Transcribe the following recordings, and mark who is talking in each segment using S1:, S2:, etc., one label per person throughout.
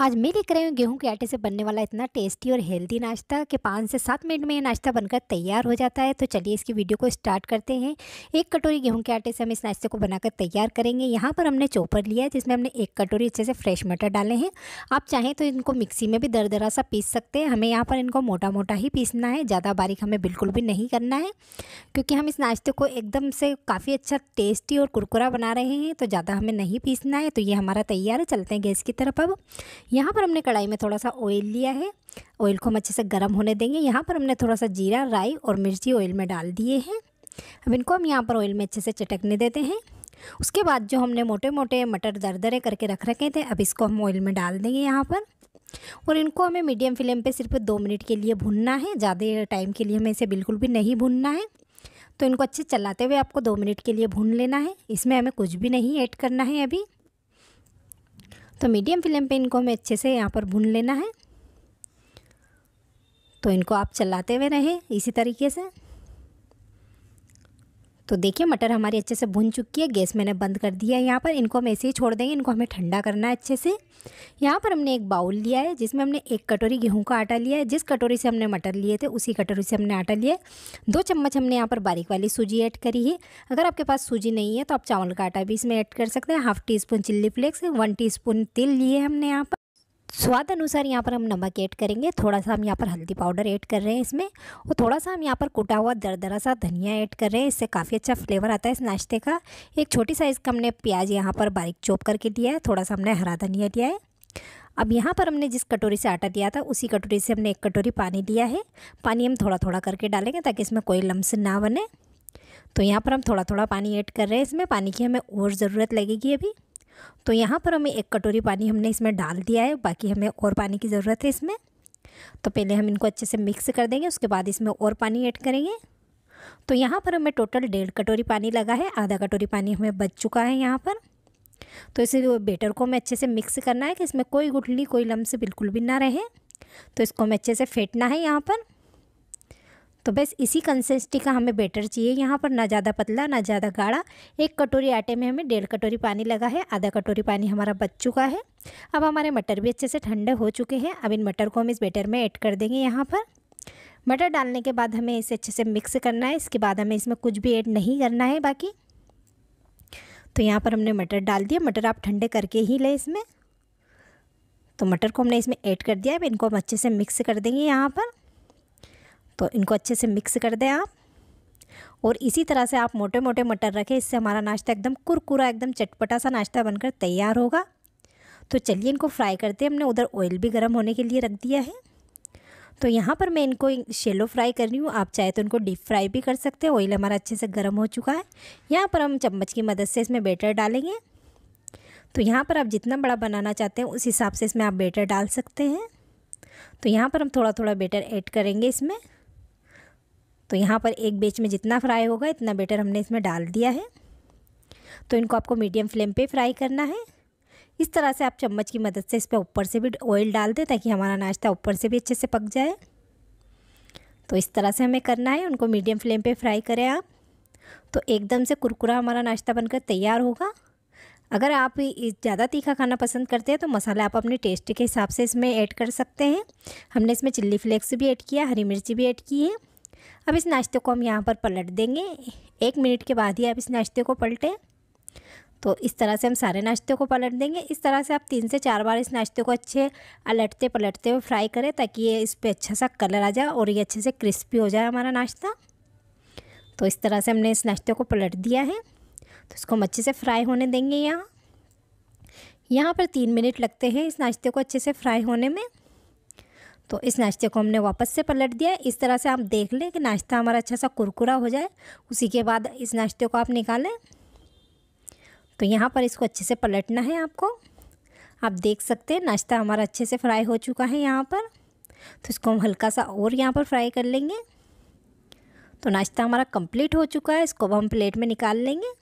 S1: आज मैं लेकर आई हूँ गेहूँ के आटे से बनने वाला इतना टेस्टी और हेल्दी नाश्ता कि पाँच से सात मिनट में ये नाश्ता बनकर तैयार हो जाता है तो चलिए इसकी वीडियो को स्टार्ट करते हैं एक कटोरी गेहूँ के आटे से हम इस नाश्ते को बनाकर तैयार करेंगे यहाँ पर हमने चोपर लिया है जिसमें हमने एक कटोरी अच्छे से फ्रेश मटर डाले हैं आप चाहें तो इनको मिक्सी में भी दर दरा सा पीस सकते हैं हमें यहाँ पर इनको मोटा मोटा ही पीसना है ज़्यादा बारीक हमें बिल्कुल भी नहीं करना है क्योंकि हम इस नाश्ते को एकदम से काफ़ी अच्छा टेस्टी और कुरकुरा बना रहे हैं तो ज़्यादा हमें नहीं पीसना है तो ये हमारा तैयार है चलते हैं गैस की तरफ अब यहाँ पर हमने कढ़ाई में थोड़ा सा ऑयल लिया है ऑयल को हम अच्छे से गर्म होने देंगे यहाँ पर हमने थोड़ा सा जीरा राई और मिर्ची ऑयल में डाल दिए हैं अब इनको हम यहाँ पर ऑयल में अच्छे से चटकने देते हैं उसके बाद जो हमने मोटे मोटे मटर दरदरे करके रख रखे थे अब इसको हम ऑयल में डाल देंगे यहाँ पर और इनको हमें मीडियम फ्लेम पे सिर्फ दो मिनट के लिए भूनना है ज़्यादा टाइम के लिए हमें इसे बिल्कुल भी नहीं भूनना है तो इनको अच्छे चलाते हुए आपको दो मिनट के लिए भून लेना है इसमें हमें कुछ भी नहीं ऐड करना है अभी तो मीडियम फ्लेम पे इनको हमें अच्छे से यहाँ पर भून लेना है तो इनको आप चलाते हुए रहें इसी तरीके से तो देखिए मटर हमारी अच्छे से भुन चुकी है गैस मैंने बंद कर दिया है यहाँ पर इनको हम ऐसे ही छोड़ देंगे इनको हमें ठंडा करना है अच्छे से यहाँ पर हमने एक बाउल लिया है जिसमें हमने एक कटोरी गेहूँ का आटा लिया है जिस कटोरी से हमने मटर लिए थे उसी कटोरी से हमने आटा लिया है दो चम्मच हमने यहाँ पर बारीक वाली सूजी ऐड करी है अगर आपके पास सूजी नहीं है तो आप चावल का आटा भी इसमें ऐड कर सकते हैं half teaspoon chilli flakes one teaspoon तिल लिए हमने यहाँ पर स्वाद अनुसार यहाँ पर हम नमक ऐड करेंगे थोड़ा सा हम यहाँ पर हल्दी पाउडर ऐड कर रहे हैं इसमें और थोड़ा सा हम यहाँ पर कुटा हुआ दरदरा सा धनिया ऐड कर रहे हैं इससे काफ़ी अच्छा फ्लेवर आता है इस नाश्ते का एक छोटी साइज़ का हमने प्याज यहाँ पर बारीक चोप करके दिया है थोड़ा सा हमने हरा धनिया दिया है अब यहाँ पर हमने जिस कटोरी से आटा दिया था उसी कटोरी से हमने एक कटोरी पानी दिया है पानी हम थोड़ा थोड़ा करके डालेंगे ताकि इसमें कोई लम्स ना बने तो यहाँ पर हम थोड़ा थोड़ा पानी ऐड कर रहे हैं इसमें पानी की हमें और ज़रूरत लगेगी अभी तो यहाँ पर हमें एक कटोरी पानी हमने इसमें डाल दिया है बाकी हमें और पानी की ज़रूरत है इसमें तो पहले हम इनको अच्छे से मिक्स कर देंगे उसके बाद इसमें और पानी ऐड करेंगे तो यहाँ पर हमें टोटल डेढ़ कटोरी पानी लगा है आधा कटोरी पानी हमें बच चुका है यहाँ पर तो इसे बेटर को हमें अच्छे से मिक्स करना है कि इसमें कोई गुठली कोई लम्स बिल्कुल भी ना रहे तो इसको हमें अच्छे से फेंटना है यहाँ पर तो बस इसी कंसिस्टेंसी का हमें बेटर चाहिए यहाँ पर ना ज़्यादा पतला ना ज़्यादा गाढ़ा एक कटोरी आटे में हमें डेढ़ कटोरी पानी लगा है आधा कटोरी पानी हमारा बच चुका है अब हमारे मटर भी अच्छे से ठंडे हो चुके हैं अब इन मटर को हम इस बेटर में ऐड कर देंगे यहाँ पर मटर डालने के बाद हमें इसे अच्छे से मिक्स करना है इसके बाद हमें इसमें कुछ भी ऐड नहीं करना है बाकी तो यहाँ पर हमने मटर डाल दिया मटर आप ठंडे करके ही लें इसमें तो मटर को हमने इसमें ऐड कर दिया अब इनको हम अच्छे से मिक्स कर देंगे यहाँ पर तो इनको अच्छे से मिक्स कर दें आप और इसी तरह से आप मोटे मोटे मटर रखें इससे हमारा नाश्ता एकदम कुरकुरा एकदम चटपटा सा नाश्ता बनकर तैयार होगा तो चलिए इनको फ्राई करते हैं हमने उधर ऑयल भी गर्म होने के लिए रख दिया है तो यहाँ पर मैं इनको शेलो फ्राई कर रही हूँ आप चाहे तो इनको डीप फ्राई भी कर सकते हैं ऑयल हमारा अच्छे से गर्म हो चुका है यहाँ पर हम चम्मच की मदद से इसमें बेटर डालेंगे तो यहाँ पर आप जितना बड़ा बनाना चाहते हैं उस हिसाब से इसमें आप बेटर डाल सकते हैं तो यहाँ पर हम थोड़ा थोड़ा बेटर ऐड करेंगे इसमें तो यहाँ पर एक बेच में जितना फ्राई होगा इतना बेटर हमने इसमें डाल दिया है तो इनको आपको मीडियम फ्लेम पे फ्राई करना है इस तरह से आप चम्मच की मदद से इस पर ऊपर से भी ऑयल डाल दें ताकि हमारा नाश्ता ऊपर से भी अच्छे से पक जाए तो इस तरह से हमें करना है उनको मीडियम फ्लेम पे फ्राई करें आप तो एकदम से कुरकुरा हमारा नाश्ता बनकर तैयार होगा अगर आप ज़्यादा तीखा खाना पसंद करते हैं तो मसाला आप अपने टेस्ट के हिसाब से इसमें ऐड कर सकते हैं हमने इसमें चिल्ली फ्लेक्स भी ऐड किया हरी मिर्ची भी ऐड की है अब इस नाश्ते को हम यहाँ पर पलट देंगे एक मिनट के बाद ही आप इस नाश्ते को पलटें तो इस तरह से हम सारे नाश्ते को पलट देंगे इस तरह से आप तीन से चार बार इस नाश्ते को अच्छे अलटते पलटते हुए फ्राई करें ताकि ये इस पर अच्छा सा कलर आ जाए और ये अच्छे से क्रिस्पी हो जाए हमारा नाश्ता तो इस तरह से हमने इस नाश्ते को पलट दिया है तो इसको हम अच्छे से फ्राई होने देंगे यहाँ यहाँ पर तीन मिनट लगते हैं इस नाश्ते को अच्छे से फ्राई होने में तो इस नाश्ते को हमने वापस से पलट दिया इस तरह से आप देख लें कि नाश्ता हमारा अच्छा सा कुरकुरा हो जाए उसी के बाद इस नाश्ते को आप निकालें तो यहाँ पर इसको अच्छे से पलटना है आपको आप देख सकते हैं नाश्ता हमारा अच्छे से फ्राई हो चुका है यहाँ पर तो इसको हम हल्का सा और यहाँ पर फ्राई कर लेंगे तो नाश्ता हमारा कंप्लीट हो चुका है इसको हम प्लेट में निकाल लेंगे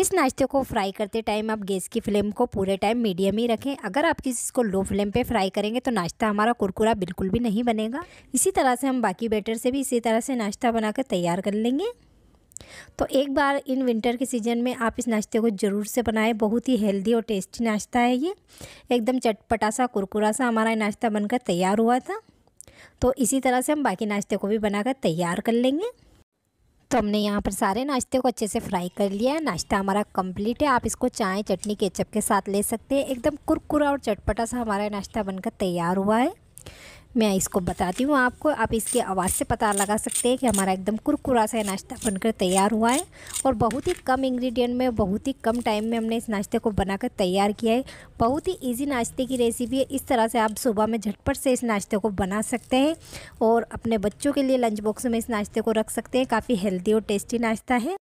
S1: इस नाश्ते को फ्राई करते टाइम आप गैस की फ्लेम को पूरे टाइम मीडियम ही रखें अगर आप किसी को लो फ्लेम पे फ्राई करेंगे तो नाश्ता हमारा कुरकुरा बिल्कुल भी नहीं बनेगा इसी तरह से हम बाकी बैटर से भी इसी तरह से नाश्ता बनाकर तैयार कर लेंगे तो एक बार इन विंटर के सीज़न में आप इस नाश्ते को ज़रूर से बनाएं बहुत ही हेल्दी और टेस्टी नाश्ता है ये एकदम चटपटा सा कुरकुरा सा हमारा नाश्ता बनकर तैयार हुआ था तो इसी तरह से हम बाकी नाश्ते को भी बनाकर तैयार कर लेंगे तो हमने यहाँ पर सारे नाश्ते को अच्छे से फ्राई कर लिया है नाश्ता हमारा कंप्लीट है आप इसको चाय चटनी केचप के साथ ले सकते हैं एकदम कुरकुरा और चटपटा सा हमारा नाश्ता बनकर तैयार हुआ है मैं इसको बताती हूँ आपको आप इसकी आवाज़ से पता लगा सकते हैं कि हमारा एकदम कुरकुरा सा नाश्ता बनकर तैयार हुआ है और बहुत ही कम इंग्रेडिएंट में बहुत ही कम टाइम में हमने इस नाश्ते को बनाकर तैयार किया है बहुत ही इजी नाश्ते की रेसिपी है इस तरह से आप सुबह में झटपट से इस नाश्ते को बना सकते हैं और अपने बच्चों के लिए लंच बॉक्स में इस नाश्ते को रख सकते हैं काफ़ी हेल्दी और टेस्टी नाश्ता है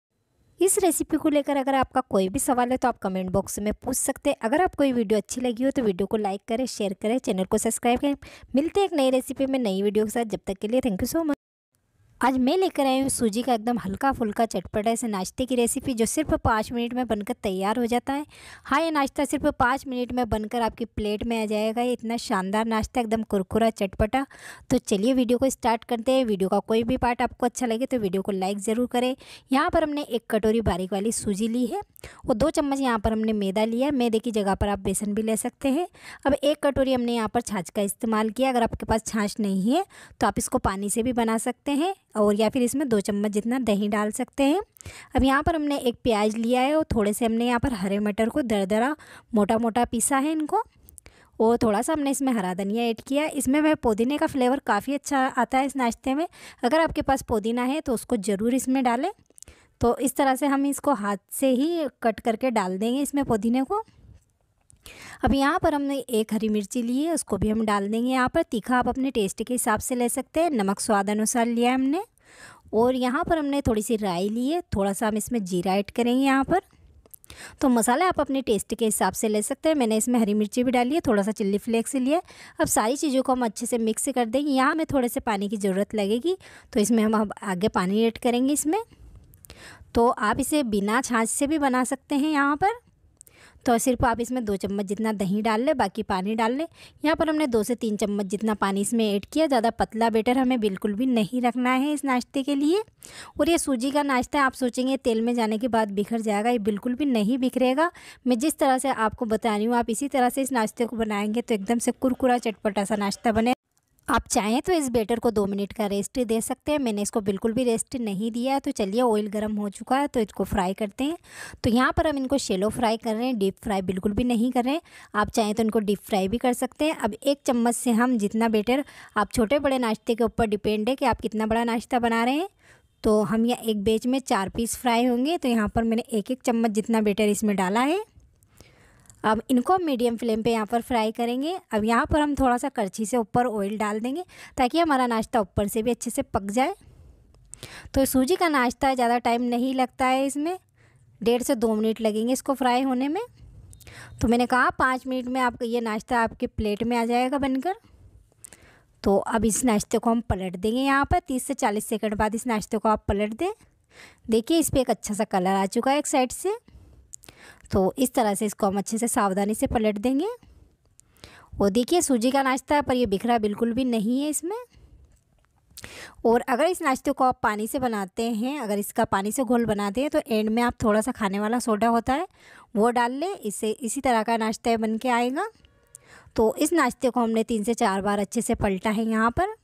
S1: इस रेसिपी को लेकर अगर आपका कोई भी सवाल है तो आप कमेंट बॉक्स में पूछ सकते हैं अगर आपको ये वीडियो अच्छी लगी हो तो वीडियो को लाइक करें शेयर करें चैनल को सब्सक्राइब करें मिलते हैं एक नई रेसिपी में नई वीडियो के साथ जब तक के लिए थैंक यू सो मच आज मैं लेकर आई हूँ सूजी का एकदम हल्का फुल्का चटपटा ऐसे नाश्ते की रेसिपी जो सिर्फ पाँच मिनट में बनकर तैयार हो जाता है हाँ ये नाश्ता सिर्फ पाँच मिनट में बनकर आपकी प्लेट में आ जाएगा ये इतना शानदार नाश्ता एकदम कुरकुरा चटपटा तो चलिए वीडियो को स्टार्ट करते हैं वीडियो का कोई भी पार्ट आपको अच्छा लगे तो वीडियो को लाइक ज़रूर करें यहाँ पर हमने एक कटोरी बारीक वाली सूजी ली है और दो चम्मच यहाँ पर हमने मैदा लिया है मैदे की जगह पर आप बेसन भी ले सकते हैं अब एक कटोरी हमने यहाँ पर छाछ का इस्तेमाल किया अगर आपके पास छाछ नहीं है तो आप इसको पानी से भी बना सकते हैं और या फिर इसमें दो चम्मच जितना दही डाल सकते हैं अब यहाँ पर हमने एक प्याज लिया है और थोड़े से हमने यहाँ पर हरे मटर को दरदरा मोटा मोटा पीसा है इनको और थोड़ा सा हमने इसमें हरा धनिया ऐड किया इसमें वह पुदीने का फ्लेवर काफ़ी अच्छा आता है इस नाश्ते में अगर आपके पास पुदीना है तो उसको ज़रूर इसमें डालें तो इस तरह से हम इसको हाथ से ही कट करके डाल देंगे इसमें पुदीने को अब यहाँ पर हमने एक हरी मिर्ची ली है उसको भी हम डाल देंगे यहाँ पर तीखा आप अपने टेस्ट के हिसाब से ले सकते हैं नमक स्वाद अनुसार लिया है हमने और यहाँ पर हमने थोड़ी सी राई ली है थोड़ा सा हम इसमें जीरा ऐड करेंगे यहाँ पर तो मसाले आप अपने टेस्ट के हिसाब से ले सकते हैं मैंने इसमें हरी मिर्ची भी डाली है थोड़ा सा चिल्ली फ्लेक्स लिया अब सारी चीज़ों को हम अच्छे से मिक्स कर देंगे यहाँ हमें थोड़े से पानी की ज़रूरत लगेगी तो इसमें हम अब आगे पानी ऐड करेंगे इसमें तो आप इसे बिना छाछ से भी बना सकते हैं यहाँ पर तो सिर्फ आप इसमें दो चम्मच जितना दही डाल लें बाकी पानी डाल लें यहाँ पर हमने दो से तीन चम्मच जितना पानी इसमें ऐड किया ज़्यादा पतला बेटर हमें बिल्कुल भी नहीं रखना है इस नाश्ते के लिए और ये सूजी का नाश्ता आप सोचेंगे तेल में जाने के बाद बिखर जाएगा ये बिल्कुल भी नहीं बिखरेगा मैं जिस तरह से आपको बता रही हूँ आप इसी तरह से इस नाश्ते को बनाएंगे तो एकदम से कुरकुरा चटपटा सा नाश्ता बने आप चाहें तो इस बेटर को दो मिनट का रेस्ट दे सकते हैं मैंने इसको बिल्कुल भी रेस्ट नहीं दिया है तो चलिए ऑयल गर्म हो चुका है तो इसको फ्राई करते हैं तो यहाँ पर हम इनको शेलो फ्राई कर रहे हैं डीप फ्राई बिल्कुल भी नहीं कर रहे हैं आप चाहें तो इनको डीप फ्राई भी कर सकते हैं अब एक चम्मच से हम जितना बेटर आप छोटे बड़े नाश्ते के ऊपर डिपेंड है कि आप कितना बड़ा नाश्ता बना रहे हैं तो हम यहाँ एक बेच में चार पीस फ्राई होंगे तो यहाँ पर मैंने एक एक चम्मच जितना बेटर इसमें डाला है अब इनको मीडियम फ्लेम पे यहाँ पर फ्राई करेंगे अब यहाँ पर हम थोड़ा सा करछी से ऊपर ऑयल डाल देंगे ताकि हमारा नाश्ता ऊपर से भी अच्छे से पक जाए तो सूजी का नाश्ता ज़्यादा टाइम नहीं लगता है इसमें डेढ़ से दो मिनट लगेंगे इसको फ्राई होने में तो मैंने कहा पाँच मिनट में आपका ये नाश्ता आपके प्लेट में आ जाएगा बनकर तो अब इस नाश्ते को हम पलट देंगे यहाँ पर तीस से चालीस सेकंड बाद इस नाश्ते को आप पलट दें देखिए इस पर एक अच्छा सा कलर आ चुका है एक साइड से तो इस तरह से इसको हम अच्छे से सावधानी से पलट देंगे और देखिए सूजी का नाश्ता है पर ये बिखरा बिल्कुल भी नहीं है इसमें और अगर इस नाश्ते को आप पानी से बनाते हैं अगर इसका पानी से घोल बनाते हैं तो एंड में आप थोड़ा सा खाने वाला सोडा होता है वो डाल लें इससे इसी तरह का नाश्ता बन के आएगा तो इस नाश्ते को हमने तीन से चार बार अच्छे से पलटा है यहाँ पर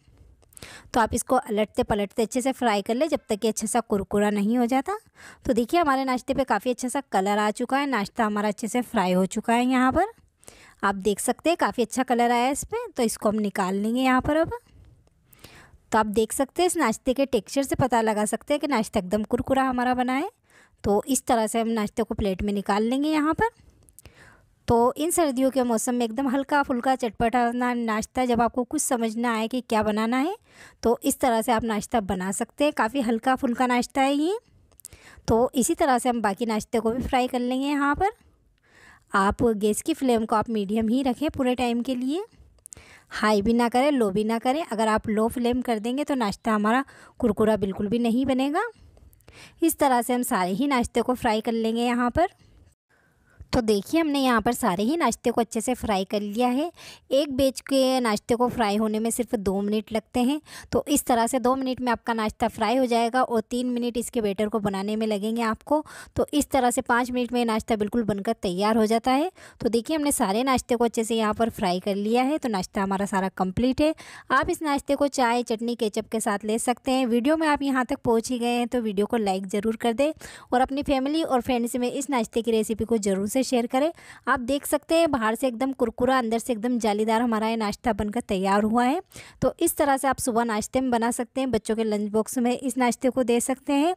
S1: तो आप इसको अलटते पलटते अच्छे से फ्राई कर ले जब तक कि अच्छा सा कुरकुरा नहीं हो जाता तो देखिए हमारे नाश्ते पे काफ़ी अच्छा सा कलर आ चुका है नाश्ता हमारा अच्छे से फ्राई हो चुका है यहाँ पर आप देख सकते हैं काफ़ी अच्छा कलर आया इस पर तो इसको हम निकाल लेंगे यहाँ पर अब तो आप देख सकते हैं इस नाश्ते के टेक्स्चर से पता लगा सकते हैं कि नाश्ता एकदम कुरकुरा हमारा बना है तो इस तरह से हम नाश्ते को प्लेट में निकाल लेंगे यहाँ पर तो इन सर्दियों के मौसम में एकदम हल्का फुल्का चटपटा नाश्ता जब आपको कुछ समझ ना आए कि क्या बनाना है तो इस तरह से आप नाश्ता बना सकते हैं काफ़ी हल्का फुल्का नाश्ता है ये तो इसी तरह से हम बाकी नाश्ते को भी फ्राई कर लेंगे यहाँ पर आप गैस की फ्लेम को आप मीडियम ही रखें पूरे टाइम के लिए हाई भी ना करें लो भी ना करें अगर आप लो फ्लेम कर देंगे तो नाश्ता हमारा कुरकुरा बिल्कुल भी नहीं बनेगा इस तरह से हम सारे ही नाश्ते को फ्राई कर लेंगे यहाँ पर तो देखिए हमने यहाँ पर सारे ही नाश्ते को अच्छे से फ्राई कर लिया है एक बेच के नाश्ते को फ्राई होने में सिर्फ दो मिनट लगते हैं तो इस तरह से दो मिनट में आपका नाश्ता फ्राई हो जाएगा और तीन मिनट इसके बेटर को बनाने में लगेंगे आपको तो इस तरह से पाँच मिनट में नाश्ता बिल्कुल बनकर तैयार हो जाता है तो देखिए हमने सारे नाश्ते को अच्छे से यहाँ पर फ्राई कर लिया है तो नाश्ता हमारा सारा कम्प्लीट है आप इस नाश्ते को चाय चटनी केचप के साथ ले सकते हैं वीडियो में आप यहाँ तक पहुँच ही गए हैं तो वीडियो को लाइक ज़रूर कर दें और अपनी फैमिली और फ्रेंड्स में इस नाश्ते की रेसिपी को ज़रूर से शेयर करें आप देख सकते हैं बाहर से एकदम कुरकुरा अंदर से एकदम जालीदार हमारा ये नाश्ता बनकर तैयार हुआ है तो इस तरह से आप सुबह नाश्ते में बना सकते हैं बच्चों के लंच बॉक्स में इस नाश्ते को दे सकते हैं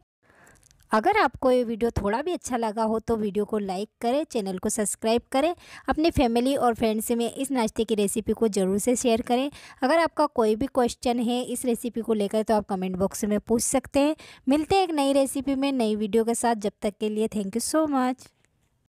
S1: अगर आपको ये वीडियो थोड़ा भी अच्छा लगा हो तो वीडियो को लाइक करें चैनल को सब्सक्राइब करें अपनी फैमिली और फ्रेंड्स में इस नाश्ते की रेसिपी को ज़रूर से शेयर करें अगर आपका कोई भी क्वेश्चन है इस रेसिपी को लेकर तो आप कमेंट बॉक्स में पूछ सकते हैं मिलते हैं एक नई रेसिपी में नई वीडियो के साथ जब तक के लिए थैंक यू सो मच